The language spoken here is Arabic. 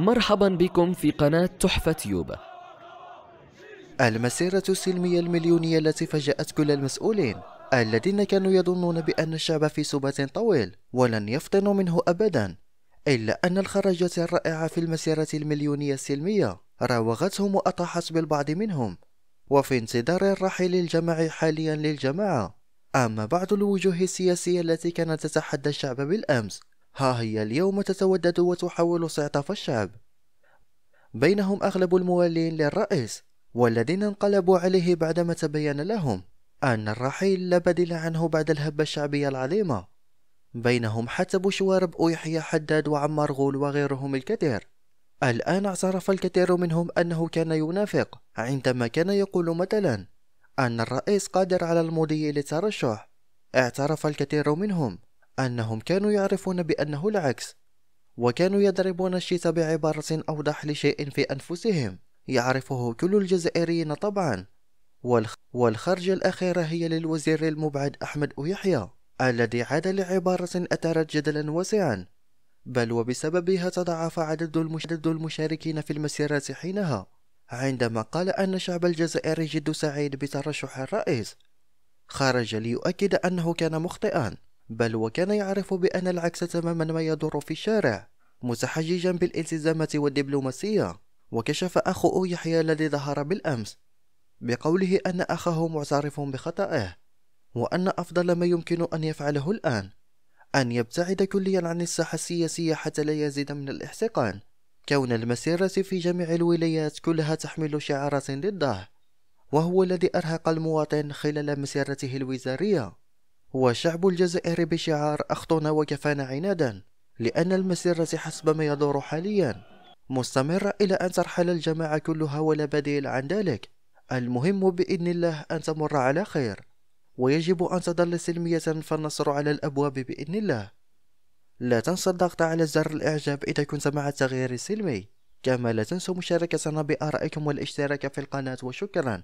مرحبا بكم في قناة تحفة تيوب المسيرة السلمية المليونية التي فاجأت كل المسؤولين الذين كانوا يظنون بأن الشعب في سبات طويل ولن يفطنوا منه أبدا إلا أن الخرجات الرائعة في المسيرة المليونية السلمية راوغتهم وأطاحت بالبعض منهم وفي انتظار الرحيل الجماعي حاليا للجماعة أما بعض الوجوه السياسية التي كانت تتحدى الشعب بالأمس ها هي اليوم تتودد وتحاول سعطف الشعب بينهم أغلب الموالين للرئيس والذين انقلبوا عليه بعدما تبين لهم أن الرحيل لا بديل عنه بعد الهبة الشعبية العظيمة بينهم حتى بوشوارب ويحيى حداد وعمار غول وغيرهم الكثير الآن اعترف الكثير منهم أنه كان ينافق عندما كان يقول مثلا أن الرئيس قادر على المضي للترشح اعترف الكثير منهم أنهم كانوا يعرفون بأنه العكس وكانوا يضربون الشيت بعبارة أوضح لشيء في أنفسهم يعرفه كل الجزائريين طبعا والخ... الأخيرة هي للوزير المبعد أحمد يحيى الذي عاد لعبارة أثارت جدلا واسعا بل وبسببها تضاعف عدد المشاركين في المسيرات حينها عندما قال أن الشعب الجزائري جد سعيد بترشح الرئيس خرج ليؤكد أنه كان مخطئا بل وكان يعرف بأن العكس تماما ما يدور في الشارع متحججا بالالتزامات والدبلوماسية وكشف أخوه يحيى الذي ظهر بالأمس بقوله أن أخاه معترف بخطئه وأن أفضل ما يمكن أن يفعله الآن أن يبتعد كليا عن الساحة السياسية حتى لا يزيد من الاحتقان كون المسيرة في جميع الولايات كلها تحمل شعارات ضده وهو الذي أرهق المواطن خلال مسيرته الوزارية هو الجزائر بشعار أخطنا وكفانا عنادا لأن المسيرة حسب ما يدور حاليا مستمرة إلى أن ترحل الجماعة كلها ولا بديل عن ذلك المهم بإذن الله أن تمر على خير ويجب أن تظل سلمية فالنصر على الأبواب بإذن الله لا تنسى الضغط على زر الإعجاب إذا كنت مع التغيير السلمي كما لا تنسوا مشاركتنا بآرائكم والاشتراك في القناة وشكرا